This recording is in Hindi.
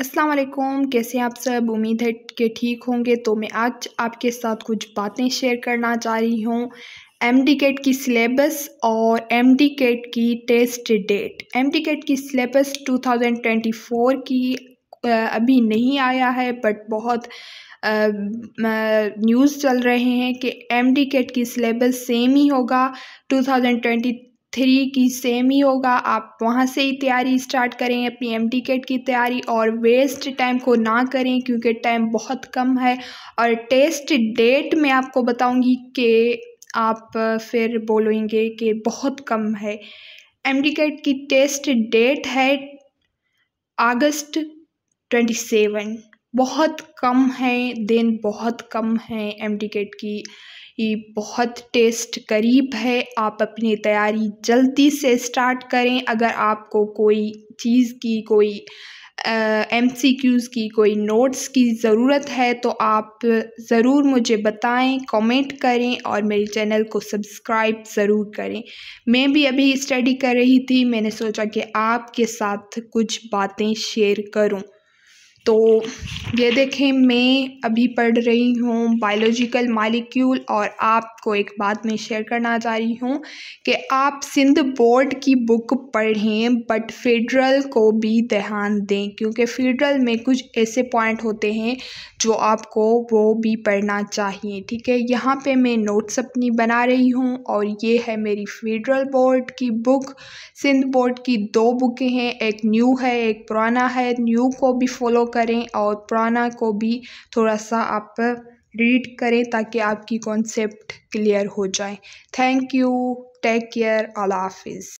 अस्सलाम वालेकुम कैसे हैं आप सब उम्मीद है कि ठीक होंगे तो मैं आज आपके साथ कुछ बातें शेयर करना चाह रही हूँ एम डी कैट की सिलेबस और एम डी कैट की test date M D CAT की सिलेबस 2024 की अभी नहीं आया है बट बहुत न्यूज़ चल रहे हैं कि एम डी कैट की सिलेबस सेम ही होगा 2023 थ्री की सेम ही होगा आप वहाँ से ही तैयारी स्टार्ट करें अपनी एम केट की तैयारी और वेस्ट टाइम को ना करें क्योंकि टाइम बहुत कम है और टेस्ट डेट में आपको बताऊंगी कि आप फिर बोलेंगे कि बहुत कम है एम केट की टेस्ट डेट है अगस्त ट्वेंटी सेवन बहुत कम हैं देन बहुत कम हैं एम डी की ये बहुत टेस्ट करीब है आप अपनी तैयारी जल्दी से स्टार्ट करें अगर आपको कोई चीज़ की कोई एम सी क्यूज़ की कोई नोट्स की ज़रूरत है तो आप ज़रूर मुझे बताएं कमेंट करें और मेरे चैनल को सब्सक्राइब ज़रूर करें मैं भी अभी स्टडी कर रही थी मैंने सोचा कि आपके साथ कुछ बातें शेयर करूं तो ये देखें मैं अभी पढ़ रही हूँ बायोलॉजिकल मालिक्यूल और आपको एक बात मैं शेयर करना चाह रही हूँ कि आप सिंध बोर्ड की बुक पढ़ें बट फेडरल को भी ध्यान दें क्योंकि फेडरल में कुछ ऐसे पॉइंट होते हैं जो आपको वो भी पढ़ना चाहिए ठीक है यहाँ पे मैं नोट्स अपनी बना रही हूँ और ये है मेरी फेडरल बोर्ड की बुक सिंध बोर्ड की दो बुकें हैं एक न्यू है एक पुराना है न्यू को भी फॉलो करें और पुराना को भी थोड़ा सा आप रीड करें ताकि आपकी कॉन्सेप्ट क्लियर हो जाए थैंक यू टेक केयर अल्लाह हाफिज़